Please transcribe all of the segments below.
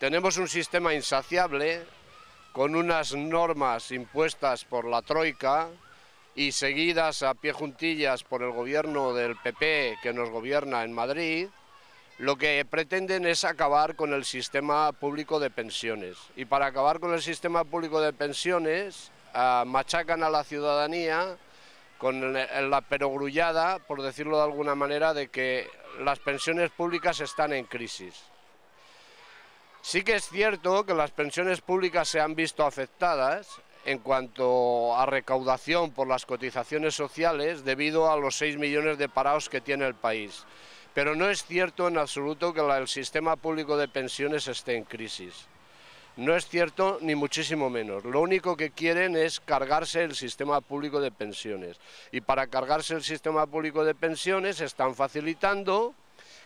Tenemos un sistema insaciable con unas normas impuestas por la Troika y seguidas a pie juntillas por el gobierno del PP que nos gobierna en Madrid, lo que pretenden es acabar con el sistema público de pensiones. Y para acabar con el sistema público de pensiones, ah, machacan a la ciudadanía con la perogrullada, por decirlo de alguna manera, de que las pensiones públicas están en crisis. Sí que es cierto que las pensiones públicas se han visto afectadas en cuanto a recaudación por las cotizaciones sociales debido a los 6 millones de parados que tiene el país. Pero no es cierto en absoluto que el sistema público de pensiones esté en crisis. No es cierto ni muchísimo menos. Lo único que quieren es cargarse el sistema público de pensiones. Y para cargarse el sistema público de pensiones están facilitando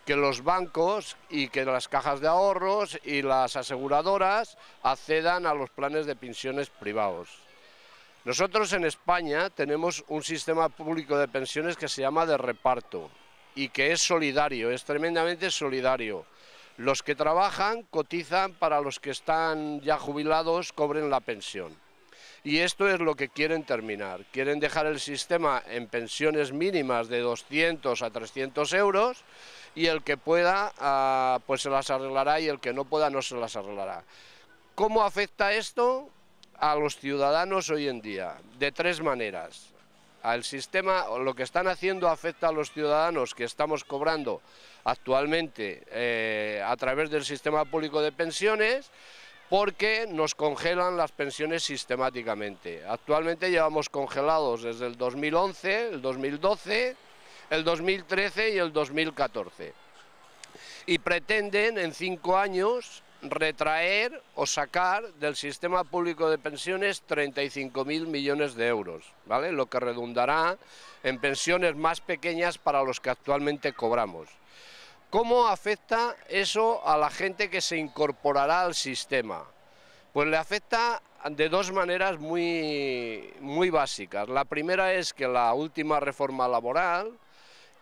que los bancos y que las cajas de ahorros y las aseguradoras accedan a los planes de pensiones privados. Nosotros en España tenemos un sistema público de pensiones que se llama de reparto y que es solidario, es tremendamente solidario. Los que trabajan cotizan para los que están ya jubilados cobren la pensión. Y esto es lo que quieren terminar. Quieren dejar el sistema en pensiones mínimas de 200 a 300 euros y el que pueda ah, pues se las arreglará y el que no pueda no se las arreglará. ¿Cómo afecta esto a los ciudadanos hoy en día? De tres maneras. Al sistema, lo que están haciendo afecta a los ciudadanos que estamos cobrando actualmente eh, a través del sistema público de pensiones porque nos congelan las pensiones sistemáticamente. Actualmente llevamos congelados desde el 2011, el 2012 el 2013 y el 2014. Y pretenden en cinco años retraer o sacar del sistema público de pensiones 35.000 millones de euros, ¿vale? lo que redundará en pensiones más pequeñas para los que actualmente cobramos. ¿Cómo afecta eso a la gente que se incorporará al sistema? Pues le afecta de dos maneras muy, muy básicas. La primera es que la última reforma laboral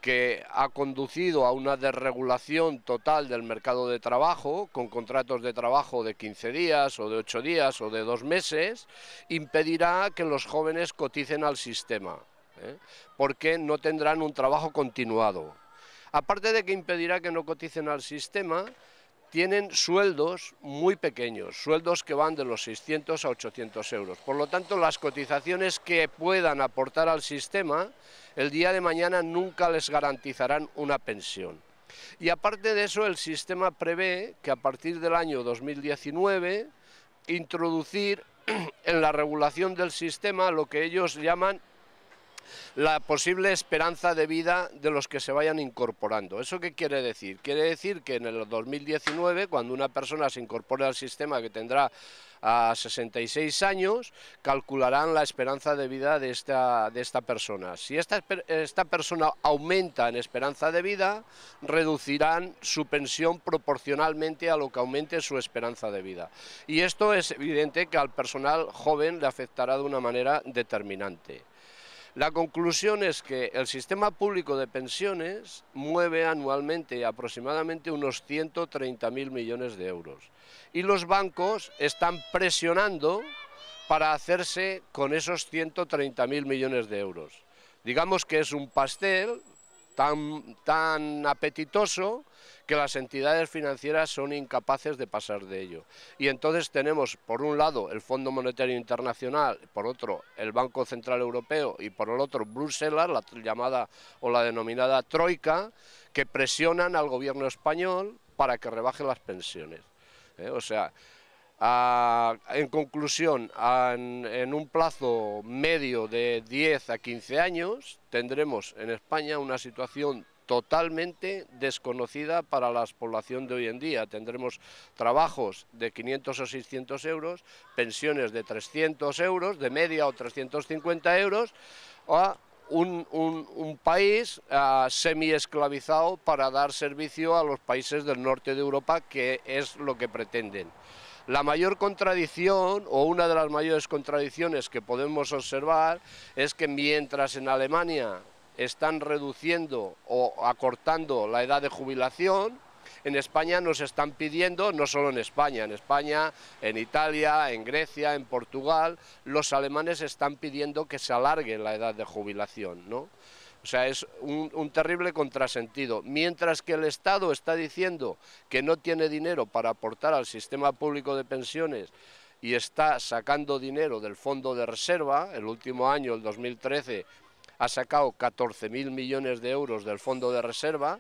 que ha conducido a una desregulación total del mercado de trabajo, con contratos de trabajo de 15 días o de 8 días o de 2 meses, impedirá que los jóvenes coticen al sistema, ¿eh? porque no tendrán un trabajo continuado. Aparte de que impedirá que no coticen al sistema, tienen sueldos muy pequeños, sueldos que van de los 600 a 800 euros. Por lo tanto, las cotizaciones que puedan aportar al sistema el día de mañana nunca les garantizarán una pensión. Y aparte de eso, el sistema prevé que a partir del año 2019 introducir en la regulación del sistema lo que ellos llaman la posible esperanza de vida de los que se vayan incorporando. ¿Eso qué quiere decir? Quiere decir que en el 2019, cuando una persona se incorpore al sistema que tendrá a 66 años, calcularán la esperanza de vida de esta, persona. Si esta, esta persona aumenta en esperanza de vida, reducirán su pensión proporcionalmente a lo que aumente su esperanza de vida. Y esto es evidente que al personal joven le afectará de una manera determinante. La conclusión es que el sistema público de pensiones mueve anualmente aproximadamente unos 130.000 millones de euros y los bancos están presionando para hacerse con esos 130.000 millones de euros. Digamos que es un pastel tan, apetitoso que las entidades financieras son incapaces de pasar de ello. Y entonces tenemos por un lado el Fondo Monetario Internacional, por otro el Banco Central Europeo y por el otro Bruselas, la llamada o la denominada troika, que presionan al gobierno español para que rebaje las pensiones. ¿eh? O sea, en conclusión, en, un plazo medio de 10 a 15 años tendremos en España una situación totalmente desconocida para la población de hoy en día. Tendremos trabajos de 500 o 600 euros, pensiones de 300 euros, de media o 350 euros, o un, país semi-esclavizado para dar servicio a los países del norte de Europa, que es lo que pretenden. La mayor contradicción, o una de las mayores contradicciones que podemos observar, es que mientras en Alemania están reduciendo o acortando la edad de jubilación, en España nos están pidiendo, no solo en España, en España, en Italia, en Grecia, en Portugal, los alemanes están pidiendo que se alargue la edad de jubilación, ¿no? O sea, es un, terrible contrasentido. Mientras que el Estado está diciendo que no tiene dinero para aportar al sistema público de pensiones y está sacando dinero del fondo de reserva, el último año, el 2013, ha sacado 14.000 millones de euros del fondo de reserva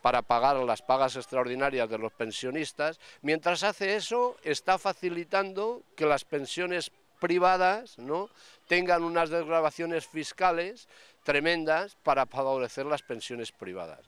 para pagar las pagas extraordinarias de los pensionistas, mientras hace eso está facilitando que las pensiones privadas ¿no? tengan unas desgravaciones fiscales tremendas para favorecer las pensiones privadas.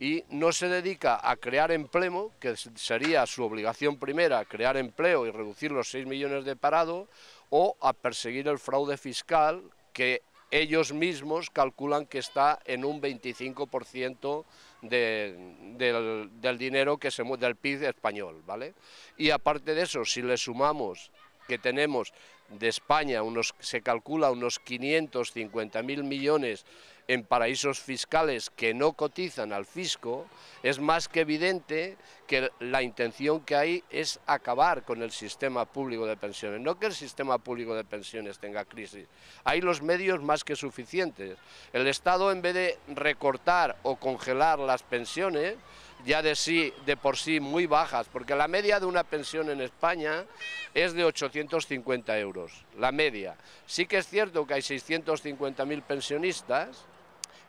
Y no se dedica a crear empleo, que sería su obligación primera, crear empleo y reducir los 6 millones de parados, o a perseguir el fraude fiscal, que ellos mismos calculan que está en un 25% del, dinero que se del PIB español, ¿vale? Y aparte de eso, si le sumamos que tenemos de España, unos, se calcula unos 550.000 millones en paraísos fiscales que no cotizan al fisco, es más que evidente que la intención que hay es acabar con el sistema público de pensiones. No que el sistema público de pensiones tenga crisis, hay los medios más que suficientes. El Estado, en vez de recortar o congelar las pensiones, ya de, sí, de por sí muy bajas, porque la media de una pensión en España es de 850 euros, la media. Sí que es cierto que hay 650.000 pensionistas,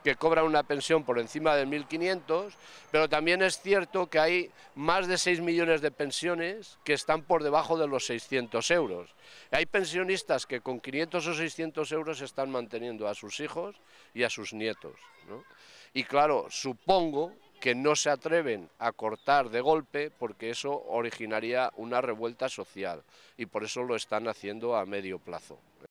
que cobra una pensión por encima de 1.500, pero también es cierto que hay más de 6 millones de pensiones que están por debajo de los 600 euros. Hay pensionistas que con 500 o 600 euros están manteniendo a sus hijos y a sus nietos. Y claro, supongo que no se atreven a cortar de golpe porque eso originaría una revuelta social y por eso lo están haciendo a medio plazo.